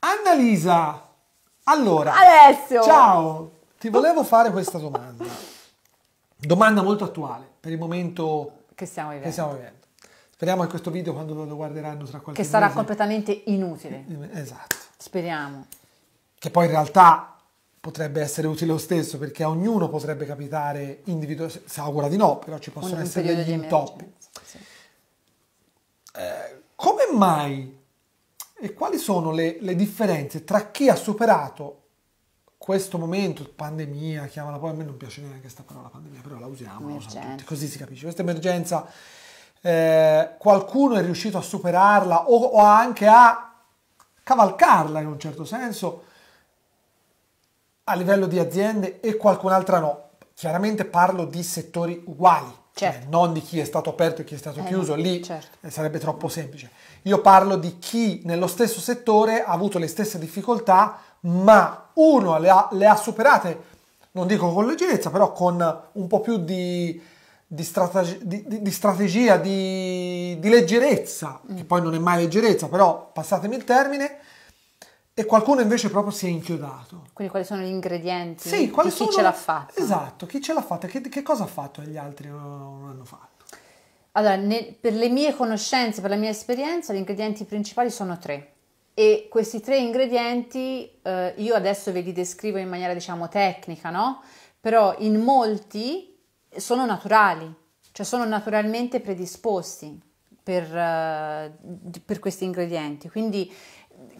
Annalisa, allora, Alessio. ciao, ti volevo fare questa domanda. Domanda molto attuale per il momento che stiamo vivendo. Che stiamo vivendo. Speriamo che questo video quando lo guarderanno tra qualche Che sarà mese... completamente inutile. Eh, esatto. Speriamo. Che poi in realtà potrebbe essere utile lo stesso perché a ognuno potrebbe capitare individualmente, si augura di no, però ci possono un essere degli intoppi. Sì. Eh, come mai e quali sono le, le differenze tra chi ha superato questo momento, pandemia, chiamala poi, a me non piace neanche questa parola pandemia, però la usiamo, tutti, così si capisce, questa emergenza, eh, qualcuno è riuscito a superarla o, o anche a cavalcarla in un certo senso a livello di aziende e qualcun'altra no. Chiaramente parlo di settori uguali, Certo. Cioè, non di chi è stato aperto e chi è stato eh, chiuso, lì certo. sarebbe troppo semplice. Io parlo di chi nello stesso settore ha avuto le stesse difficoltà, ma uno le ha, le ha superate, non dico con leggerezza, però con un po' più di, di, strateg- di, di strategia, di, leggerezza, mm. che poi non è mai leggerezza, però passatemi il termine, e qualcuno invece proprio si è inchiodato. Quindi quali sono gli ingredienti? Sì, quali sono... chi ce l'ha fatta? Esatto, chi ce l'ha fatta, che, che, cosa ha fatto e gli altri non, hanno fatto. Allora, ne, per le mie conoscenze, per la mia esperienza, gli ingredienti principali sono tre. E questi tre ingredienti eh, io adesso ve li descrivo in maniera diciamo tecnica, no? Però in molti sono naturali, cioè sono naturalmente predisposti per, eh, per questi ingredienti. Quindi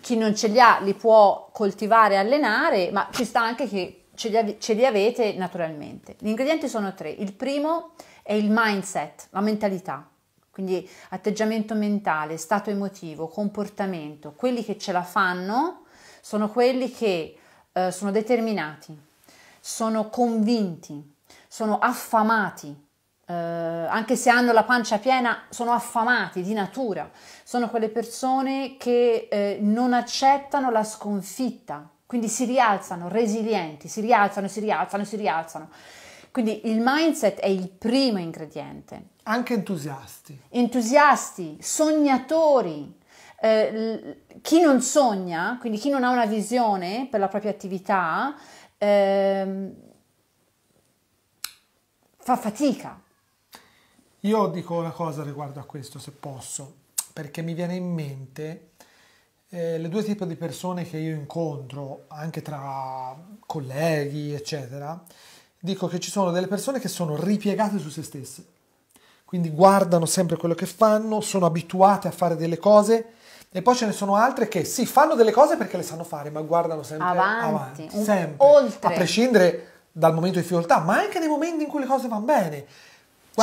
chi non ce li ha li può coltivare e allenare, ma ci sta anche che ce li, av- ce li avete naturalmente. Gli ingredienti sono tre. Il primo è il mindset, la mentalità, quindi atteggiamento mentale, stato emotivo, comportamento. Quelli che ce la fanno sono quelli che eh, sono determinati, sono convinti, sono affamati eh, anche se hanno la pancia piena, sono affamati di natura, sono quelle persone che eh, non accettano la sconfitta, quindi si rialzano, resilienti, si rialzano, si rialzano, si rialzano. Quindi il mindset è il primo ingrediente. Anche entusiasti. Entusiasti, sognatori. Eh, chi non sogna, quindi chi non ha una visione per la propria attività, eh, fa fatica. Io dico una cosa riguardo a questo, se posso, perché mi viene in mente eh, le due tipi di persone che io incontro, anche tra colleghi, eccetera. Dico che ci sono delle persone che sono ripiegate su se stesse, quindi guardano sempre quello che fanno, sono abituate a fare delle cose. E poi ce ne sono altre che sì, fanno delle cose perché le sanno fare, ma guardano sempre avanti, avanti sempre, oltre. a prescindere dal momento di difficoltà, ma anche nei momenti in cui le cose vanno bene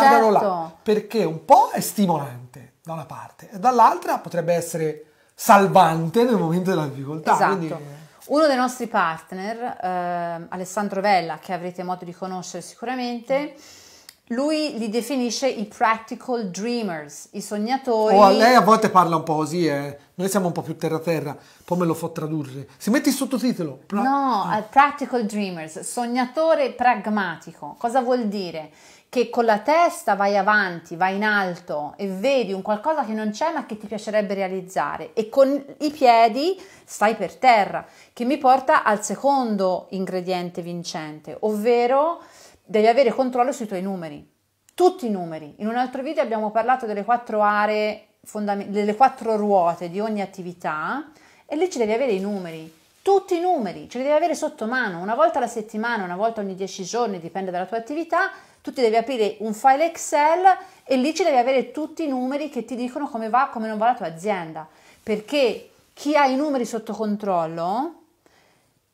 guardalo certo. là, perché un po' è stimolante da una parte e dall'altra potrebbe essere salvante nel momento della difficoltà. Esatto. Quindi... Uno dei nostri partner, eh, Alessandro Vella, che avrete modo di conoscere sicuramente, mm lui li definisce i practical dreamers, i sognatori. Oh, lei a volte parla un po' così, eh. Noi siamo un po' più terra-terra, poi me lo fa tradurre. Si mette il sottotitolo. Pra- no, ah. practical dreamers, sognatore pragmatico. Cosa vuol dire? Che con la testa vai avanti, vai in alto e vedi un qualcosa che non c'è ma che ti piacerebbe realizzare e con i piedi stai per terra, che mi porta al secondo ingrediente vincente, ovvero devi avere controllo sui tuoi numeri, tutti i numeri. In un altro video abbiamo parlato delle quattro aree, fondament- delle quattro ruote di ogni attività e lì ci devi avere i numeri, tutti i numeri, ce li devi avere sotto mano, una volta alla settimana, una volta ogni dieci giorni, dipende dalla tua attività, tu ti devi aprire un file Excel e lì ci devi avere tutti i numeri che ti dicono come va, come non va la tua azienda, perché chi ha i numeri sotto controllo,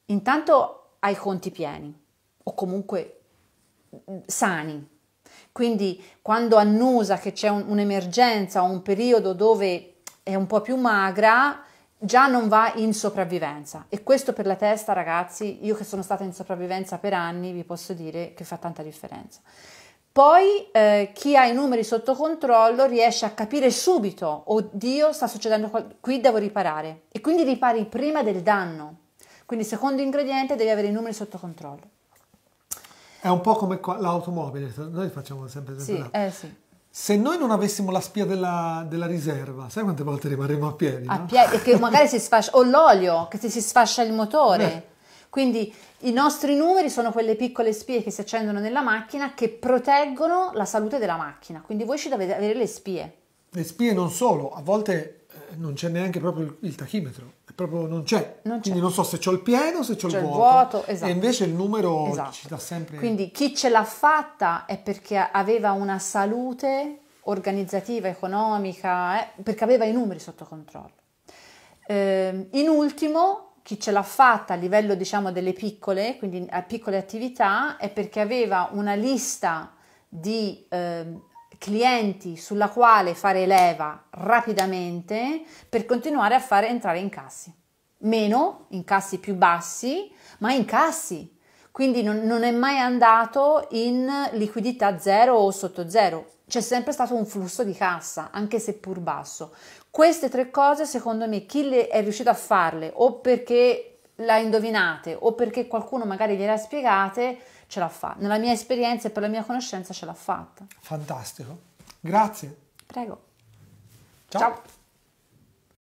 intanto ha i conti pieni o comunque sani. Quindi quando annusa che c'è un, un'emergenza o un periodo dove è un po' più magra, già non va in sopravvivenza. E questo per la testa, ragazzi, io che sono stata in sopravvivenza per anni, vi posso dire che fa tanta differenza. Poi eh, chi ha i numeri sotto controllo riesce a capire subito, oddio, sta succedendo qualcosa, qui devo riparare. E quindi ripari prima del danno. Quindi secondo ingrediente devi avere i numeri sotto controllo. È un po' come l'automobile, noi facciamo sempre esempio. Sì, eh, sì. Se noi non avessimo la spia della, della riserva, sai quante volte rimarremo a piedi? A no? piedi, che magari si sfascia, o l'olio che ti si sfascia il motore. Beh. Quindi i nostri numeri sono quelle piccole spie che si accendono nella macchina che proteggono la salute della macchina. Quindi voi ci dovete avere le spie. Le spie non solo, a volte non c'è neanche proprio il tachimetro, proprio non c'è. non c'è. Quindi non so se c'ho il pieno, se c'ho, c'ho il vuoto. Il vuoto esatto. E invece il numero esatto. ci dà sempre... Quindi chi ce l'ha fatta è perché aveva una salute organizzativa, economica, eh, perché aveva i numeri sotto controllo. Eh, in ultimo, chi ce l'ha fatta a livello diciamo delle piccole, quindi a piccole attività, è perché aveva una lista di eh, clienti sulla quale fare leva rapidamente per continuare a fare entrare incassi. Meno incassi più bassi, ma incassi. Quindi non, non è mai andato in liquidità zero o sotto zero. C'è sempre stato un flusso di cassa, anche se pur basso. Queste tre cose, secondo me, chi le è riuscito a farle o perché la indovinate o perché qualcuno magari gliela ha spiegate, ce l'ha fatta. Nella mia esperienza e per la mia conoscenza ce l'ha fatta. Fantastico. Grazie. Prego. Ciao. Ciao.